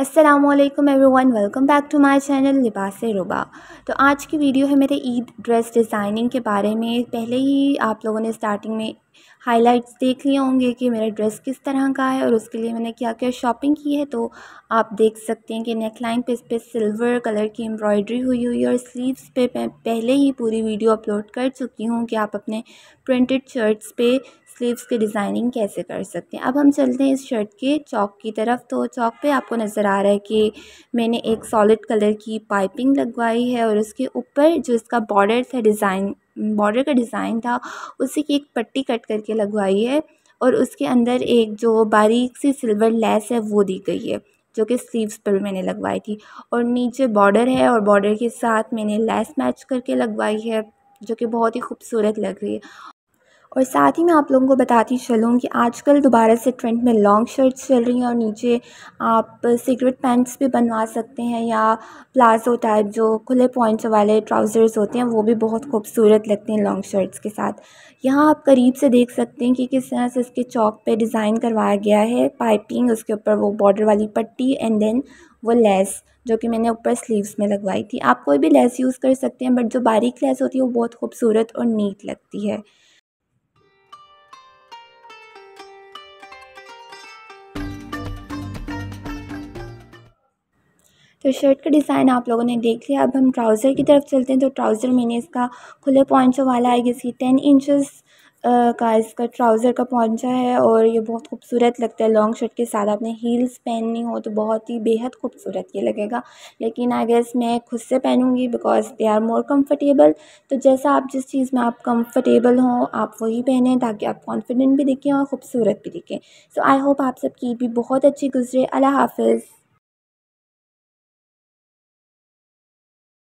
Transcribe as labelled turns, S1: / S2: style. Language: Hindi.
S1: अस्सलाम वालेकुम everyone welcome back to my channel Libas Ruba तो आज की वीडियो है मेरे ईद ड्रेस डिज़ाइनिंग के बारे में पहले ही आप लोगों ने स्टार्टिंग में हाइलाइट्स देख लिए होंगे कि मेरा ड्रेस किस तरह का है और उसके लिए मैंने क्या क्या शॉपिंग की है तो आप देख सकते हैं कि नेक लाइन पे इस पर सिल्वर कलर की एम्ब्रॉयडरी हुई हुई है और स्लीव्स पे मैं पहले ही पूरी वीडियो अपलोड कर चुकी हूँ कि आप अपने प्रिंटेड शर्ट्स पे स्लीव्स की डिज़ाइनिंग कैसे कर सकते हैं अब हम चलते हैं इस शर्ट के चौक की तरफ तो चौक पे आपको नज़र आ रहा है कि मैंने एक सॉलिड कलर की पाइपिंग लगवाई है और उसके ऊपर जो इसका बॉर्डर था डिज़ाइन बॉर्डर का डिज़ाइन था उसी की एक पट्टी कट करके लगवाई है और उसके अंदर एक जो बारीक सी सिल्वर लेस है वो दी गई है जो कि स्लीव्स पर मैंने लगवाई थी और नीचे बॉर्डर है और बॉर्डर के साथ मैंने लेस मैच करके लगवाई है जो कि बहुत ही खूबसूरत लग रही है और साथ ही मैं आप लोगों को बताती चलूँ कि आजकल दोबारा से ट्रेंड में लॉन्ग शर्ट्स चल रही हैं और नीचे आप सिगरेट पैंट्स भी बनवा सकते हैं या प्लाज़ो टाइप जो खुले पॉइंट्स वाले ट्राउज़र्स होते हैं वो भी बहुत खूबसूरत लगते हैं लॉन्ग शर्ट्स के साथ यहाँ आप करीब से देख सकते हैं कि किस तरह से इसके चौक पर डिज़ाइन करवाया गया है पाइपिंग उसके ऊपर वो बॉर्डर वाली पट्टी एंड देन वो लेस जो कि मैंने ऊपर स्लीव्स में लगवाई थी आप कोई भी लेस यूज़ कर सकते हैं बट जो बारीक लेस होती है वो बहुत खूबसूरत और नीट लगती है तो शर्ट का डिज़ाइन आप लोगों ने देख लिया अब हम ट्राउज़र की तरफ चलते हैं तो ट्राउज़र मैंने इसका खुले पॉइंटों वाला है किसी टेन इंचज़ का इसका ट्राउज़र का पॉन्चा है और ये बहुत खूबसूरत लगता है लॉन्ग शर्ट के साथ आपने हील्स पहननी हो तो बहुत ही बेहद खूबसूरत ये लगेगा लेकिन आई गेस मैं खुद से पहनूंगी because they are more comfortable तो जैसा आप जिस चीज़ में आप कंफर्टेबल हों आप वही पहने ताकि आप कॉन्फिडेंट भी दिखें और ख़ूबसूरत भी दिखें सो आई होप आप सबकी भी बहुत अच्छी गुजरे अल्लाह हाफिज़